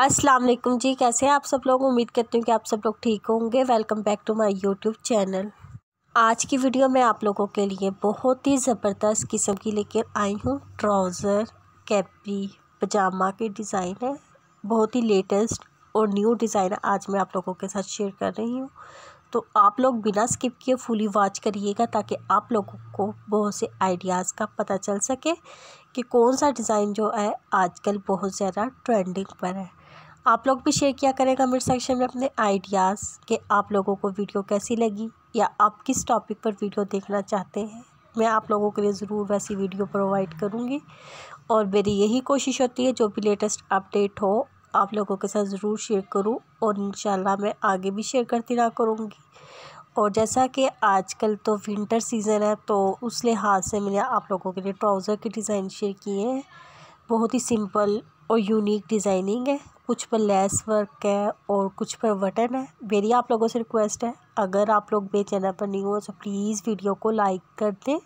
अस्सलाम वालेकुम जी कैसे हैं आप सब लोग उम्मीद करती हूँ कि आप सब लोग ठीक होंगे welcome back to my YouTube channel आज की वीडियो में आप लोगों के लिए बहुत ही ज़बरदस्त किस्म की लेकर आई हूँ ट्राउज़र कैपी पजामा के डिज़ाइन है बहुत ही लेटेस्ट और न्यू डिज़ाइन आज मैं आप लोगों के साथ शेयर कर रही हूँ तो आप लोग बिना स्किप किए फुली वॉच करिएगा ताकि आप लोगों को बहुत से आइडियाज़ का पता चल सके कि कौन सा डिज़ाइन जो है आजकल बहुत ज़्यादा ट्रेंडिंग पर है आप लोग भी शेयर किया करें कमेंट सेक्शन में अपने आइडियाज़ के आप लोगों को वीडियो कैसी लगी या आप किस टॉपिक पर वीडियो देखना चाहते हैं मैं आप लोगों के लिए ज़रूर वैसी वीडियो प्रोवाइड करूँगी और मेरी यही कोशिश होती है जो भी लेटेस्ट अपडेट हो आप लोगों के साथ ज़रूर शेयर करूँ और इन मैं आगे भी शेयर करती रहा करूँगी और जैसा कि आजकल तो विंटर सीज़न है तो उस लिहाज से मैंने आप लोगों के लिए ट्राउज़र के डिज़ाइन शेयर किए हैं बहुत ही सिंपल और यूनिक डिज़ाइनिंग है कुछ पर लेस वर्क है और कुछ पर बटन है मेरी आप लोगों से रिक्वेस्ट है अगर आप लोग मेरे चैनल पर नहीं हो तो प्लीज़ वीडियो को लाइक कर दें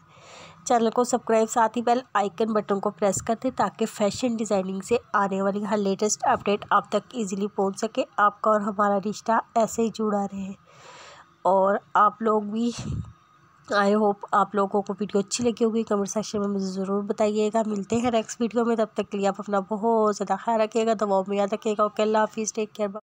चैनल को सब्सक्राइब साथ ही बेल आइकन बटन को प्रेस कर दें ताकि फैशन डिज़ाइनिंग से आने वाली हर लेटेस्ट अपडेट आप तक इजीली पहुंच सके आपका और हमारा रिश्ता ऐसे ही जुड़ा रहे और आप लोग भी आई होप आप लोगों को वीडियो अच्छी लगी होगी कमेंट सेक्शन में मुझे ज़रूर बताइएगा मिलते हैं नेक्स्ट वीडियो में तब तक के लिए आप अपना बहुत ज़्यादा ख्याल रखिएगा दवाओं में याद रखिएगा ओके अल्लाह हाफिज़ टेक केयर